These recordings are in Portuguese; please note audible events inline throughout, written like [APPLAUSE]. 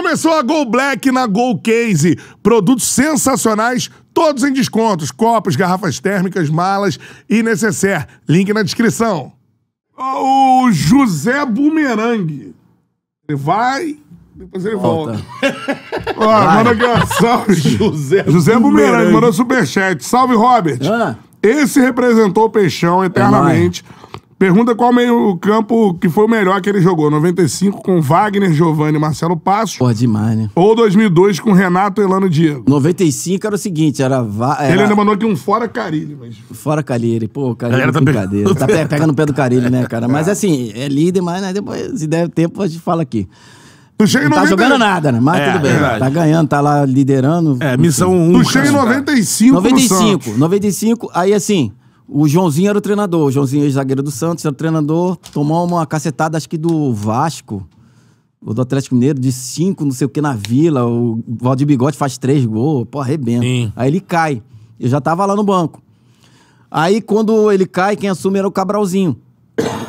Começou a Gol Black na Gol Case. Produtos sensacionais, todos em descontos. Copos, garrafas térmicas, malas e necessaire. Link na descrição. Ah, o José Bumerangue. Ele vai, depois ele volta. volta. Ó, [LAUGHS] ah, manda aqui, ó. Salve. [LAUGHS] José, José Bumerangue mandou superchat. Salve, Robert. Ah. Esse representou o Peixão é eternamente. É Pergunta qual meio-campo que foi o melhor que ele jogou. 95 com Wagner, Giovanni e Marcelo Passo. Pô, demais, né? Ou 2002 com Renato, Elano e Diego. 95 era o seguinte, era... era... Ele ainda mandou aqui um fora Carilli, mas... Fora Carilli. Pô, Carilli é tá brincadeira. tá pega no pé do Carilli, né, cara? Mas [LAUGHS] é. assim, é líder, mas né, depois, se der tempo, a gente fala aqui. Tu chega 95. tá 90... jogando nada, né? Mas é, tudo bem. É tá ganhando, tá lá liderando. É, missão 1. Um, tu chega em 95, 95, 95. Aí assim... O Joãozinho era o treinador, o Joãozinho ex-zagueiro é do Santos, era o treinador, tomou uma cacetada, acho que do Vasco, ou do Atlético Mineiro, de cinco, não sei o que, na Vila. O Valdir Bigode faz três gols, pô, arrebenta. Sim. Aí ele cai. Eu já tava lá no banco. Aí quando ele cai, quem assume era o Cabralzinho.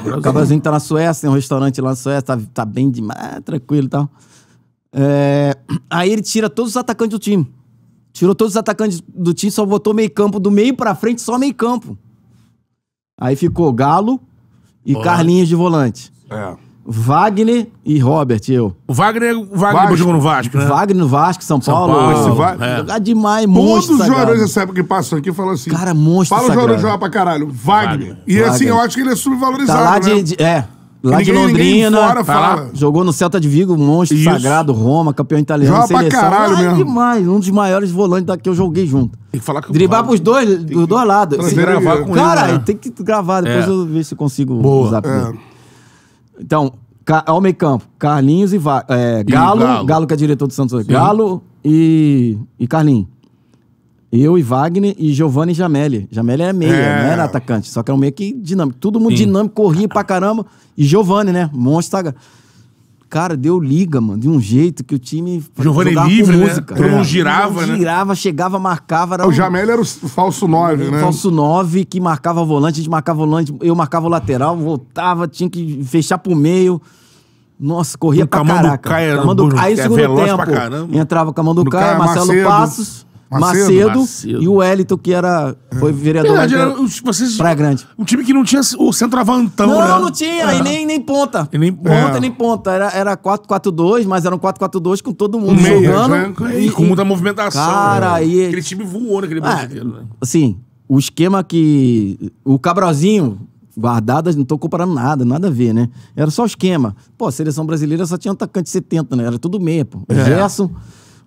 O Cabralzinho tá na Suécia, tem um restaurante lá na Suécia, tá, tá bem demais, é, tranquilo e tal. É... Aí ele tira todos os atacantes do time. Tirou todos os atacantes do time, só botou meio campo do meio pra frente, só meio campo. Aí ficou Galo e Carlinhos de volante. É. Wagner e Robert, eu. O Wagner, o Wagner, jogou no Vasco, né? Wagner no Vasco, São, São Paulo. Paulo. Esse Va é. Jogar demais, monstro. Todos os jogadores dessa época que passam aqui falam assim. Cara, monstro. Fala o jogador jogar pra caralho. Wagner. Wagner. E assim, Wagner. assim, eu acho que ele é subvalorizado. Tá lá né? de, de, é. Lá ninguém, de Londrina. Fora tá fala. Jogou no Celta de Vigo, monstro Isso. sagrado, Roma, campeão italiano. Joga seleção. pra caralho ah, mesmo. demais. Um dos maiores volantes que eu joguei junto. Tem que falar com Driblar pros dois, dos dois lados. Tem que gravar com cara, ele, né? tem que gravar. Depois é. eu ver se consigo Boa. usar. É. Então, ao meio campo, Carlinhos e, Va é, Galo, e Galo, Galo. que é diretor do Santos. É Sim. Galo e, e Carlinhos. Eu e Wagner e Giovanni Jamelli. Jamelli é meia, é. não né, era atacante, só que era é um meio que dinâmico. Todo mundo dinâmico, corria pra caramba. E Giovanni, né? Monstro. Cara, deu liga, mano, de um jeito que o time. Giovanni livre, né? É. Todo mundo girava, né? Girava, chegava, marcava. Era o um... Jamelli era o falso 9, né? Falso 9 que marcava volante, a gente marcava volante, eu marcava o lateral, voltava, tinha que fechar pro meio. Nossa, corria o pra caraca. Caia, Camanducaia, aí segundo é tempo, entrava Camanducaia, Caia, Marcelo Macedo. Passos Macedo, Macedo. e o Wellington, que era, foi vereador Verdade, era, vocês, Praia Grande. Um time que não tinha o centroavantão, Não, né? não tinha, é. e nem, nem ponta. E nem, ponta, é. nem ponta. Era, era 4-4-2, mas era um 4-4-2 com todo mundo Meias, jogando. Né? E, e, com muita movimentação. Cara, né? e... Aquele time voou naquele ah, inteiro, né? Assim, o esquema que... O Cabrozinho, guardadas, não tô comparando nada, nada a ver, né? Era só o esquema. Pô, a seleção brasileira só tinha atacante 70, né? Era tudo meia, pô. O é. Gerson,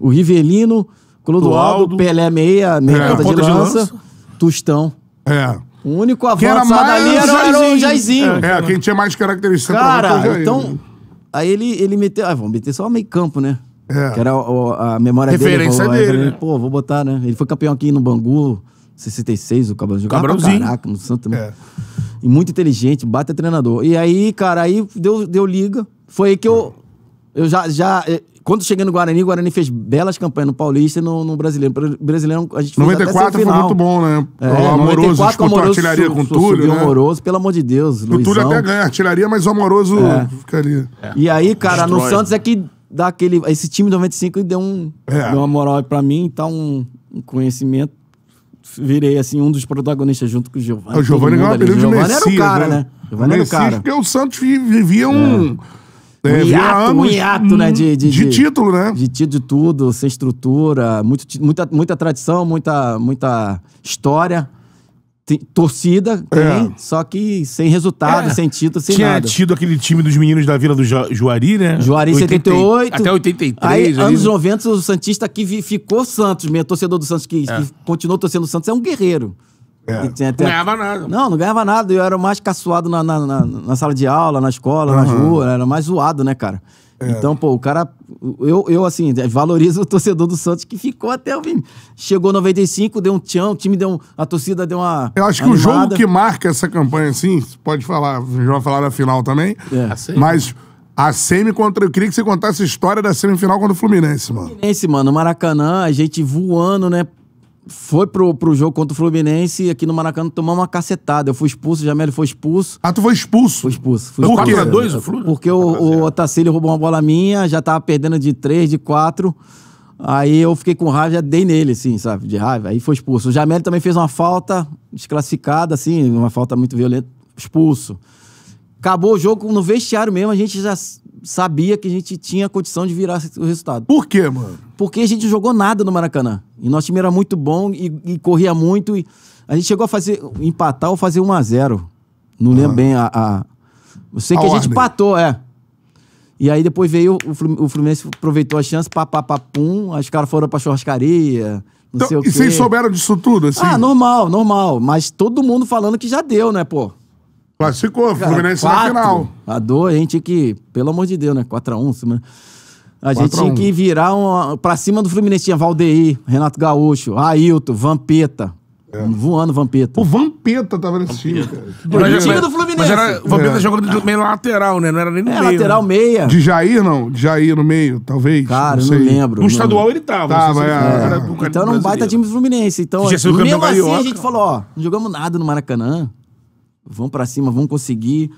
o Rivelino... Clodoaldo, Pelé meia, meia é, ponta de, lança, Tostão. É. O único avançado ali era, era o Jairzinho. É, é, quem tinha mais característica. Cara, então... Aí ele, ele meteu... Ah, vamos meter só meio campo, né? É. Que era o, a memória Referência dele. Referência dele. Né? Né? Pô, vou botar, né? Ele foi campeão aqui no Bangu, 66, o Cabralzinho Cabralzinho Caraca, no Santo. Né? É. E muito inteligente, bate treinador. E aí, cara, aí deu, deu liga. Foi aí que eu eu já, já. Eh, quando cheguei no Guarani, o Guarani fez belas campanhas no Paulista e no, no Brasileiro. Brasileiro a gente 94 foi muito bom, né? É, o Amoroso 94, disputou artilharia com o Túlio. Né? Amoroso, pelo amor de Deus. O Túlio até ganha artilharia, mas o Amoroso é. ficaria. É. E aí, cara, Destrói. no Santos é que dá aquele. Esse time 95 deu, um, é. deu uma moral pra mim, então um, um conhecimento. Virei, assim, um dos protagonistas junto com o Giovanni. O Giovanni ganhou apelido de era o cara, né? né? Giovanni era o cara. Porque o Santos vivia um. É é, um hiato, anos, um hiato, né? De, de, de, título, né? De título de tudo, sem estrutura, muito, muita, muita tradição, muita, muita história. Tem, torcida é. tem, é. só que sem resultado, é. sem título, sem Tinha nada. Tinha tido aquele time dos meninos da Vila do Juari, né? Juari 78. Até 83. Aí, anos 90, né? o Santista que ficou Santos, meu torcedor do Santos, que, é. que continuou torcendo o Santos, é um guerreiro. É. Até... Não ganhava nada. Não, não ganhava nada. Eu era o mais caçoado na, na, na, na sala de aula, na escola, uhum. na rua. Era mais zoado, né, cara? É. Então, pô, o cara. Eu, eu, assim, valorizo o torcedor do Santos que ficou até o fim. Chegou 95, deu um tchão, o time deu um, A torcida deu uma. Eu acho que o jogo que marca essa campanha, assim, pode falar, a gente vai falar da final também. É. Mas. A semi contra. Eu queria que você contasse a história da semifinal contra o Fluminense, mano. Fluminense, mano. Maracanã, a gente voando, né? foi pro, pro jogo contra o Fluminense aqui no Maracanã tomamos uma cacetada. Eu fui expulso, o Jamel foi expulso. Ah, tu foi expulso? Fui expulso. Fui Por quê? Dois, o Fluminense? Porque o, o Otacílio roubou uma bola minha, já tava perdendo de três, de quatro. Aí eu fiquei com raiva, já dei nele, assim, sabe? De raiva. Aí foi expulso. O Jamel também fez uma falta desclassificada, assim, uma falta muito violenta, expulso. Acabou o jogo no vestiário mesmo, a gente já sabia que a gente tinha condição de virar o resultado. Por quê, mano? Porque a gente jogou nada no Maracanã. E nosso time era muito bom e, e corria muito. E a gente chegou a fazer empatar ou fazer 1 a 0 Não ah. lembro bem a, a... Eu sei a que a gente empatou, é. E aí depois veio o Fluminense aproveitou a chance, papapapum, os caras foram pra churrascaria. Não então, sei o quê. E vocês souberam disso tudo, assim? Ah, normal, normal. Mas todo mundo falando que já deu, né, pô? Classificou, Fluminense na final. A dor, a gente tinha que, pelo amor de Deus, né? 4x1, semana. A gente tinha que virar uma, pra cima do Fluminense. Tinha Valdeir, Renato Gaúcho, Ailton, Vampeta. É. Voando Vampeta. O Vampeta tava nesse time, cara. Era time do Fluminense. Mas era, o Vampeta é. jogou no meio lateral, né? Não era nem no é, meio. lateral né? meia. De Jair, não. De Jair no meio, talvez. Cara, não, não lembro. No não estadual lembro. ele tava. Tava, é. Então era um baita time do Fluminense. Então, assim, mesmo assim a gente falou, ó, não jogamos nada no Maracanã vão para cima, vão conseguir.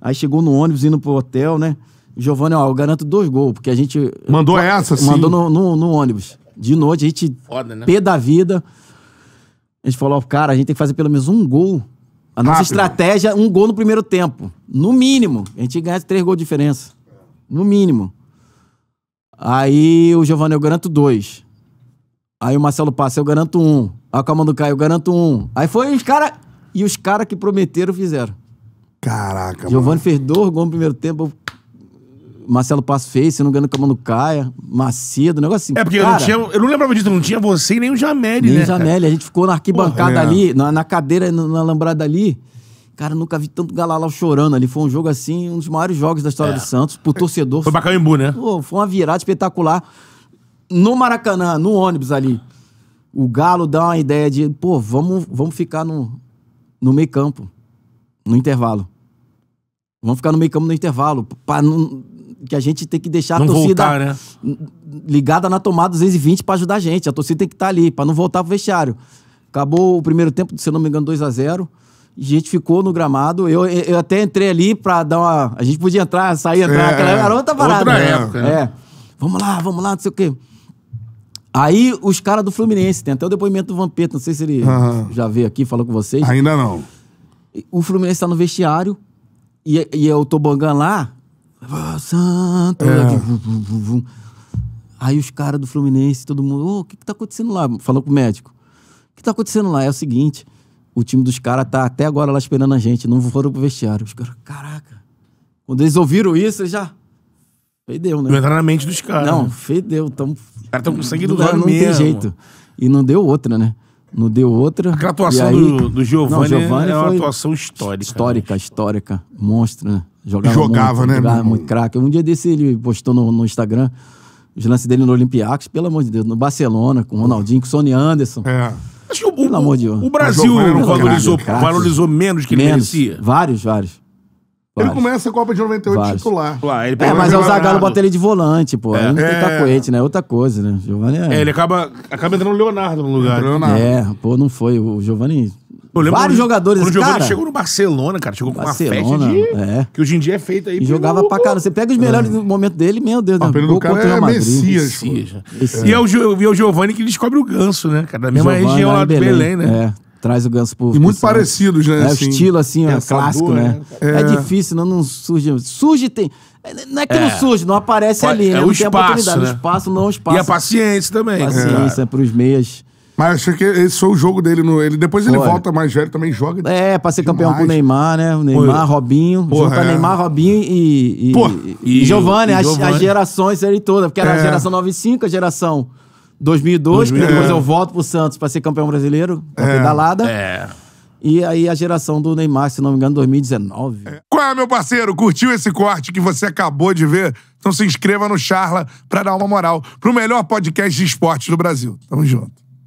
Aí chegou no ônibus indo pro hotel, né? Giovanni, ó, eu garanto dois gols, porque a gente. Mandou eu, essa, sim? Mandou no, no, no, ônibus. De noite, a gente. Foda, né? Pé da vida. A gente falou, ó, cara, a gente tem que fazer pelo menos um gol. A nossa estratégia, um gol no primeiro tempo. No mínimo. A gente ganha três gols de diferença. No mínimo. Aí o Giovanni, eu garanto dois. Aí o Marcelo passa, eu garanto um. Aí o Calma do Caio, eu garanto um. Aí foi os caras. E os caras que prometeram fizeram. Caraca, Giovani mano. fez dois gols no primeiro tempo. Marcelo Passo fez, se não me engano, Camano Caia, Macedo, um negócio assim. É, porque cara, eu, não tinha, eu não lembrava disso, não tinha você e nem o Jamel né? Nem o Jamel, a gente ficou na arquibancada Porra, é. ali, na, na, cadeira, na, na lambrada ali. Cara, nunca vi tanto Galalau chorando ali. Foi um jogo assim, um dos maiores jogos da história é. do Santos, pro é. torcedor. Foi bacana embu né? Pô, foi uma virada espetacular. No Maracanã, no ônibus ali, o Galo dá uma ideia de, pô, vamos, vamos ficar no, no meio campo, no intervalo. Vão ficar no meio campo no intervalo, para não que a gente tem que deixar não a torcida voltar, né? ligada na tomada 220 para ajudar a gente. A torcida tem que estar tá ali para não voltar pro vestiário. Acabou o primeiro tempo, se eu não me engano, 2 a 0. A gente ficou no gramado. Eu, eu até entrei ali para dar uma. A gente podia entrar, sair, entrar. É, aquela garota é. parada. Outra né? época, né? É. Vamos lá, vamos lá, não sei o quê. Aí os caras do Fluminense, tem até o depoimento do Vampeta, não sei se ele já veio aqui, falou com vocês. Ainda não. O Fluminense tá no vestiário e, e é o Tobogã lá. Ah, Santo. É. Aí os caras do Fluminense, todo mundo, ô, o que que tá acontecendo lá? Falou com o médico. O que tá acontecendo lá? É o seguinte, o time dos caras tá até agora lá esperando a gente, não foram pro vestiário. Os caras, caraca. Quando eles ouviram isso, eles já fedeu, né? Não entrar na mente dos caras. Não, né? fedeu. Tamo... Os caras estão com sangue do lado não, mesmo. Não tem jeito. E não deu outra, né? Não deu outra. Aquela atuação aí... do, do Giovanni, não, Giovanni é uma atuação histórica. Histórica, né? histórica. Monstro, né? Jogava, jogava muito, né? Jogava muito craque. Um dia desse ele postou no, no Instagram os lances dele no Olympiacos, pelo amor de Deus, no Barcelona, com o Ronaldinho, com o Sony Anderson. É. Acho que o, pelo o, amor de Deus. o Brasil valorizou, valorizou menos que menos, ele merecia. Vários, vários. Ele começa a Copa de 98 Vários. titular. Lá, ele é, mas é o Zagallo bota ele de volante, pô. É. Aí não tem cacoete, é. né? Outra coisa, né? Giovanni é... é... ele acaba, acaba entrando o Leonardo no lugar. Leonardo. É, pô, não foi. O Giovanni... Vários jogadores, quando o Giovanni cara... chegou no Barcelona, cara. Chegou com Barcelona, uma festa de... É. Que hoje em dia é feita aí. E jogava pra caramba. Você pega os é. melhores é. momentos dele, meu Deus. O né? apelido do cara é Madrid, Messias. Messias. E, é o, e é o Giovanni que descobre o ganso, né, cara? Da mesma Giovani, região lá do Belém, né? É. Traz o ganso por. E muito né? parecidos, né? É assim, o estilo, assim, é clássico, né? né? É. é difícil, não, não surge. Surge, tem. Não é que é. não surge, não aparece ali, né? É o não espaço, tem oportunidade. Né? O espaço não espaço. É e a paciência também. Né? Paciência é. pros meias. Mas acho que esse foi o jogo dele. No, ele, depois ele Olha. volta mais velho, também joga. É, pra ser campeão com o Neymar, né? O Neymar, Robinho. Porra, junta é. Neymar, Robinho e. E, Porra. e, e Giovanni, as, as, gerações aí todas. Porque era é. a geração 95, a geração 2002, 2000, que depois é. eu volto pro Santos para ser campeão brasileiro, uma é. pedalada. É. E aí a geração do Neymar, se não me engano, 2019. É. Qual é, meu parceiro? Curtiu esse corte que você acabou de ver? Então se inscreva no Charla para dar uma moral pro melhor podcast de esportes do Brasil. Tamo junto.